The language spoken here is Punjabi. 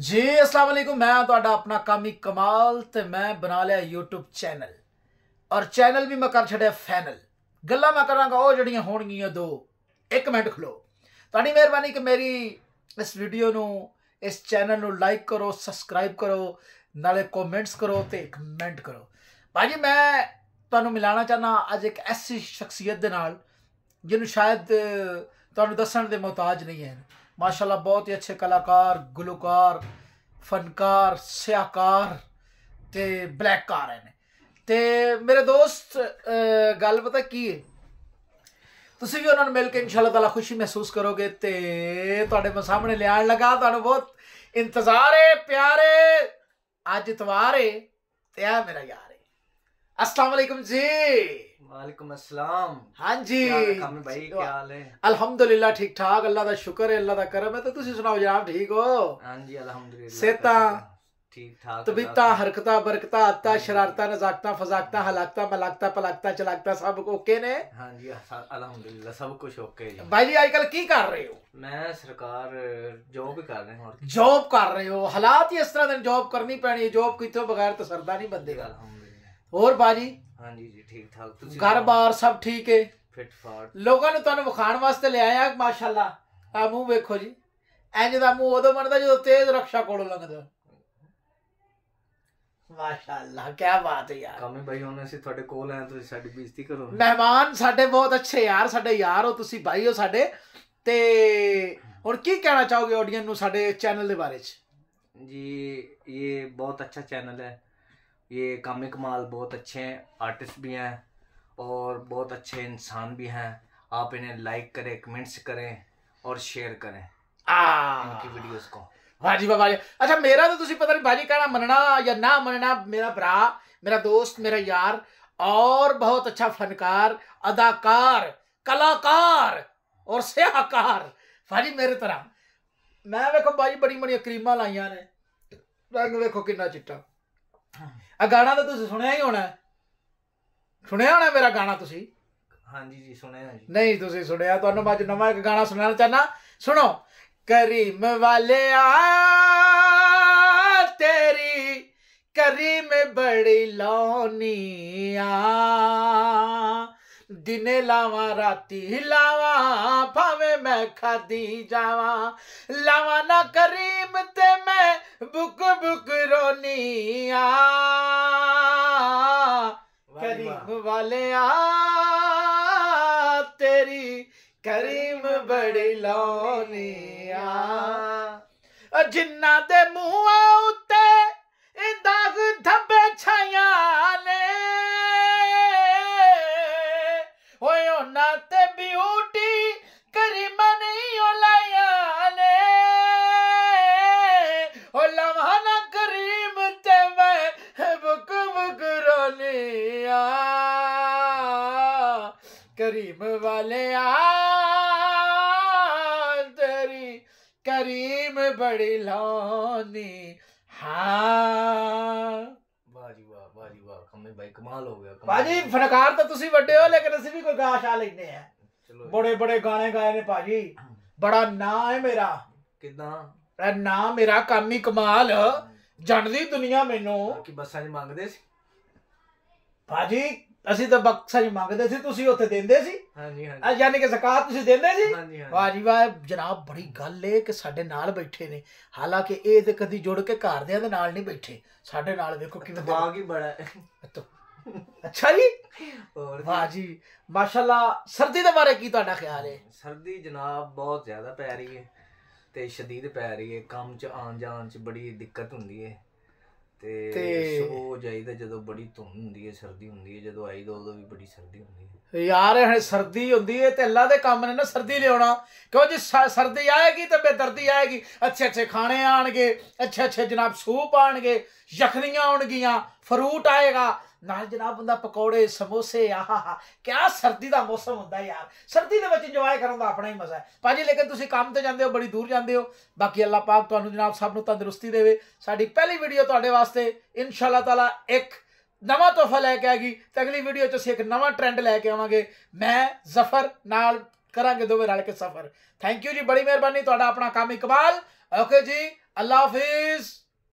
ਜੀ ਅਸਲਾਮ ਅਲੈਕੁਮ ਮੈਂ ਤੁਹਾਡਾ ਆਪਣਾ ਕਾਮੀ ਕਮਾਲ ਤੇ ਮੈਂ ਬਣਾ ਲਿਆ YouTube ਚੈਨਲ ਔਰ ਚੈਨਲ ਵੀ ਮੈਂ ਕਰ ਛੜਿਆ ਫੈਨਲ ਗੱਲਾਂ ਮੈਂ ਕਰਾਂਗਾ ਉਹ ਜਿਹੜੀਆਂ ਹੋਣਗੀਆਂ ਦੋ ਇੱਕ ਮਿੰਟ ਖਲੋ ਤੁਹਾਡੀ ਮਿਹਰਬਾਨੀ ਕਿ ਮੇਰੀ ਇਸ ਵੀਡੀਓ ਨੂੰ ਇਸ ਚੈਨਲ ਨੂੰ ਲਾਈਕ ਕਰੋ ਸਬਸਕ੍ਰਾਈਬ ਕਰੋ ਨਾਲੇ ਕਮੈਂਟਸ ਕਰੋ ਤੇ ਕਮੈਂਟ ਕਰੋ ਭਾਜੀ ਮੈਂ ਤੁਹਾਨੂੰ ਮਿਲਾਣਾ ਚਾਹਨਾ ਅੱਜ ਇੱਕ ਐਸੀ ਸ਼ਖਸੀਅਤ ਦੇ ਨਾਲ ਜਿਹਨੂੰ ਸ਼ਾਇਦ ਤੁਹਾਨੂੰ ਦੱਸਣ ਦੇ ਮਹਤਾਜ ਨਹੀਂ ਹੈ माशाल्लाह बहुत ही अच्छे ਕਲਾਕਾਰ ਗਲੂਕਾਰ ਫਨਕਾਰ ਸਿਆਕਾਰ ਤੇ ਬਲੈਕਕਾਰ ਨੇ ਤੇ ਮੇਰੇ ਦੋਸਤ ਗੱਲ ਪਤਾ ਕੀ ਹੈ ਤੁਸੀਂ ਵੀ ਉਹਨਾਂ ਨੂੰ ਮਿਲ ਕੇ ਇਨਸ਼ਾਅੱਲਾ ਤਾਲਾ ਖੁਸ਼ੀ ਮਹਿਸੂਸ ਕਰੋਗੇ ਤੇ ਤੁਹਾਡੇ ਸਾਹਮਣੇ ਲਿਆਣ ਲਗਾ ਤੁਹਾਨੂੰ ਬਹੁਤ ਇੰਤਜ਼ਾਰ ਹੈ ਪਿਆਰੇ ਅੱਜ ਇਤਵਾਰ ਹੈ ਤੇ ਆ ਮੇਰਾ ਯਾਰ अस्सलाम वालेकुम जी वालेकुम अस्सलाम हाँ जी भाई तो क्या हाल है अल्हम्दुलिल्लाह ठीक ठाक अल्लाह दा शुक्र है अल्लाह दा करम है तो तुसी सुनाओ जनाब ठीक हो हाँ जी अल्हम्दुलिल्लाह सेहता ठीक ठाक तबीता हरकता बरकता आता हाँ शरारता नजाकता फजाकता हलाकता मलाकता पलाकता चलाकता सब ओके ने हाँ जी अल्हम्दुलिल्लाह सब कुछ ओके जी भाई जी आजकल की कर रहे हो मैं सरकार जॉब ही कर रहे हो जॉब कर रहे हो हालात ही इस तरह जॉब करनी पैनी जॉब कितों बगैर तो सरदा नहीं बंदेगा ਹੋਰ ਬਾਜੀ ਹਾਂਜੀ ਜੀ ਠੀਕ ਠਾਕ ਤੁਸੀਂ ਘਰ-ਬਾਰ ਸਭ ਠੀਕ ਏ ਫਿੱਟ ਫਾਟ ਲੋਕਾਂ ਨੂੰ ਤੁਹਾਨੂੰ ਵਿਖਾਣ ਵਾਸਤੇ ਲਿਆਇਆ ਮਾਸ਼ਾਅੱਲਾ ਆ ਮੂੰਹ ਵੇਖੋ ਜੀ ਐਂਜ ਦਾ ਮੂੰਹ ਉਦੋਂ ਬਣਦਾ ਜਦੋਂ ਤੇਜ਼ ਰਕਸ਼ਾ ਕੋਲੋਂ ਲੰਘਦਾ ਮਾਸ਼ਾਅੱਲਾ ਕੀ ਬਾਤ ਹੈ ਯਾਰ ਕਮੀ ਭਾਈ ਹੁਣ ਅਸੀਂ ਤੁਹਾਡੇ ਕੋਲ ਆਏ ਤੁਸੀਂ ਸਾਡੀ ਬੇਇੱਜ਼ਤੀ ਕਰੋ ਮਹਿਮਾਨ ਸਾਡੇ ਬਹੁਤ ਅੱਛੇ ਯਾਰ ਸਾਡੇ ਯਾਰ ਹੋ ਤੁਸੀਂ ਭਾਈ ਹੋ ਸਾਡੇ ਤੇ ਹੁਣ ਕੀ ਕਹਿਣਾ ਚਾਹੋਗੇ ਆਡੀਅנס ਨੂੰ ਸਾਡੇ ਚੈਨਲ ਦੇ ਬਾਰੇ ਚ ਜੀ ਇਹ ਬਹੁਤ ਅੱਛਾ ਚੈਨਲ ਹੈ ये कामिक माल बहुत अच्छे आर्टिस्ट भी हैं और बहुत अच्छे इंसान भी हैं आप इन्हें लाइक करें कमेंट्स करें और शेयर करें इनकी वीडियोस को भाजी जी बाबा अच्छा मेरा तो तुझे पता नहीं भाजी कहना मनना या ना मनना मेरा भरा मेरा दोस्त मेरा यार और बहुत अच्छा फनकार अदाकार कलाकार और सियाकार भाजी मेरे तरह मैं देखो भाजी बड़ी बड़ी क्रीमा लाइया ने रंग देखो कि चिट्टा ਆ ਗਾਣਾ ਤਾਂ ਤੁਸੀਂ ਸੁਣਿਆ ਹੀ ਹੋਣਾ ਸੁਣਿਆ ਹੋਣਾ ਮੇਰਾ ਗਾਣਾ ਤੁਸੀਂ ਹਾਂਜੀ ਜੀ ਸੁਣਿਆ ਜੀ ਨਹੀਂ ਤੁਸੀਂ ਸੁਣਿਆ ਤੁਹਾਨੂੰ ਅੱਜ ਨਵਾਂ ਇੱਕ ਗਾਣਾ ਸੁਣਾਉਣਾ ਚਾਹਨਾ ਸੁਣੋ ਕਰੀਮ ਵਾਲਿਆ ਤੇਰੀ ਕਰੀਮ ਬੜੀ ਲੋਨੀ ਆ ਦਿਨੇ ਲਾਵਾਂ ਰਾਤੀ ਲਾਵਾਂ ਭਾਵੇਂ ਮੈਂ ਖਾਦੀ ਜਾਵਾਂ ਲਾਵਾਂ ਨਾ ਕਰੀਬ ਤੇ ਮੈਂ ਬੁਕ ਬੁਕ ਰੋਨੀ ਆ ਕਰੀਬ ਵਾਲਿਆ ਤੇਰੀ ਕਰੀਮ ਬੜੀ ਲਾਉਨੀ ਆ ਜਿੰਨਾ ਦੇ ਮੂੰਹਾਂ ನತೆ ಬ್ಯೂಟಿ ಕರಿ ಮನೆಯೊಲಯನೆ ಒಲ್ಲವನ ಕರೀಮ ತೆಮೆ ಬುಕ್ ಬುಕ್ ರೋಲಿಯಾ करीम वाले तेरी करीम बड़ी लौनी हाँ ਮੰਮੀ ਬਾਈ ਕਮਾਲ ਹੋ ਗਿਆ ਭਾਜੀ ਫਨਕਾਰ ਤਾਂ ਤੁਸੀਂ ਵੱਡੇ ਹੋ ਲੇਕਿਨ ਅਸੀਂ ਵੀ ਕੋਈ ਗਾਸ਼ ਆ ਲੈਨੇ ਆ ਬੜੇ ਬੜੇ ਗਾਣੇ ਗਾਏ ਨੇ ਭਾਜੀ ਬੜਾ ਨਾਂ ਹੈ ਮੇਰਾ ਕਿਦਾਂ ਐ ਨਾਂ ਮੇਰਾ ਕੰਮ ਹੀ ਕਮਾਲ ਜਾਣਦੀ ਦੁਨੀਆ ਮੈਨੂੰ ਕਿ ਬੱਸਾਂ ਜੀ ਮੰਗਦੇ ਸੀ ਭਾਜੀ ਅਸੀਂ ਤਾਂ ਬਖਸ਼ਾ ਹੀ ਮੰਗਦੇ ਸੀ ਤੁਸੀਂ ਉੱਥੇ ਦਿੰਦੇ ਸੀ ਹਾਂਜੀ ਹਾਂਜੀ ਆ ਯਾਨੀ ਕਿ ਜ਼ਕਾਤ ਤੁਸੀਂ ਦਿੰਦੇ ਸੀ ਵਾਹ ਜੀ ਵਾਹ ਜਨਾਬ ਬੜੀ ਗੱਲ ਏ ਕਿ ਸਾਡੇ ਨਾਲ ਬੈਠੇ ਨੇ ਹਾਲਾਂਕਿ ਇਹ ਤੇ ਕਦੀ ਜੁੜ ਕੇ ਘਰਦਿਆਂ ਦੇ ਨਾਲ ਨਹੀਂ ਬੈਠੇ ਸਾਡੇ ਨਾਲ ਵੇਖੋ ਕਿਵੇਂ ਬਾਗ ਹੀ ਬੜਾ ਹੈ ਅੱਛਾ ਜੀ ਵਾਹ ਜੀ ਮਾਸ਼ਾਅੱਲਾ ਸਰਦੀ ਦੇ ਬਾਰੇ ਕੀ ਤੁਹਾਡਾ ਖਿਆਲ ਹੈ ਸਰਦੀ ਜਨਾਬ ਬਹੁਤ ਜ਼ਿਆਦਾ ਪੈ ਰਹੀ ਹੈ ਤੇ شدید ਪੈ ਰਹੀ ਹੈ ਕੰਮ 'ਚ ਆਉਣ ਜਾਣ 'ਚ ਬੜੀ ਦਿੱਕਤ ਹੁੰਦੀ ਹੈ ਤੇ ਸੋ ਜਾਈਦਾ ਜਦੋਂ ਬੜੀ ਧੁੰਦ ਹੁੰਦੀ ਹੈ ਸਰਦੀ ਹੁੰਦੀ ਹੈ ਜਦੋਂ ਆਈਦਾ ਉਦੋਂ ਵੀ ਬੜੀ ਸਰਦੀ ਹੁੰਦੀ ਹੈ ਯਾਰ ਇਹ ਸਰਦੀ ਹੁੰਦੀ ਹੈ ਤੇ ਅੱਲਾ ਦੇ ਕੰਮ ਨੇ ਨਾ ਸਰਦੀ ਲਿਆਉਣਾ ਕਿਉਂ ਜੀ ਸਰਦੀ ਆਏਗੀ ਤੇ ਬੇਦਰਦੀ ਆਏਗੀ ਅੱਛੇ ਅੱਛੇ ਖਾਣੇ ਆਣਗੇ ਅੱਛੇ ਅੱਛੇ ਜਨਾਬ ਸੂਪ ਆਣਗੇ ਯਖਨੀਆਂ ਆਉਣਗੀਆਂ ਫਰੂਟ ਆਏਗਾ ਨਾਲ ਜਨਾਬ ਬੰਦਾ ਪਕੌੜੇ ਸਮੋਸੇ ਆਹਾ ਕਿਆ ਸਰਦੀ ਦਾ ਮੌਸਮ ਹੁੰਦਾ ਯਾਰ ਸਰਦੀ ਦੇ ਵਿੱਚ ਇੰਜੋਏ ਕਰਨ ਦਾ ਆਪਣਾ ਹੀ ਮਜ਼ਾ ਹੈ ਭਾਜੀ ਲੇਕਿਨ ਤੁਸੀਂ ਕੰਮ ਤੇ ਜਾਂਦੇ ਹੋ ਬੜੀ ਦੂਰ ਜਾਂਦੇ ਹੋ ਬਾਕੀ ਅੱਲਾਹ ਪਾਕ ਤੁਹਾਨੂੰ ਜਨਾਬ ਸਭ ਨੂੰ ਤੰਦਰੁਸਤੀ ਦੇਵੇ ਸਾਡੀ ਪਹਿਲੀ ਵੀਡੀਓ ਤੁਹਾਡੇ ਵਾਸਤੇ ਇਨਸ਼ਾਅੱਲਾ ਤਾਲਾ ਇੱਕ ਨਵਾਂ ਤੋਹਫਾ ਲੈ ਕੇ ਆਗੀ ਤੇ ਅਗਲੀ ਵੀਡੀਓ 'ਚ ਅਸੀਂ ਇੱਕ ਨਵਾਂ ਟ੍ਰੈਂਡ ਲੈ ਕੇ ਆਵਾਂਗੇ ਮੈਂ ਜ਼ਫਰ ਨਾਲ ਕਰਾਂਗੇ ਦੋਵੇਂ ਰਲ ਕੇ ਸਫ਼ਰ ਥੈਂਕ ਯੂ ਜੀ ਬੜੀ ਮਿਹਰਬਾਨੀ ਤੁਹਾਡਾ ਆਪਣਾ ਕੰਮ ਇਕਬਾਲ ਓਕੇ ਜੀ ਅੱਲਾਹ ਹਾਫਿਜ਼